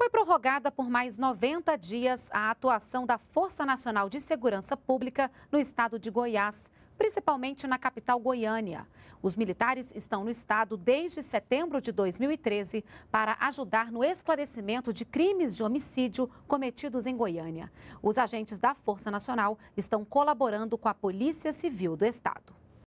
Foi prorrogada por mais 90 dias a atuação da Força Nacional de Segurança Pública no estado de Goiás, principalmente na capital Goiânia. Os militares estão no estado desde setembro de 2013 para ajudar no esclarecimento de crimes de homicídio cometidos em Goiânia. Os agentes da Força Nacional estão colaborando com a Polícia Civil do estado.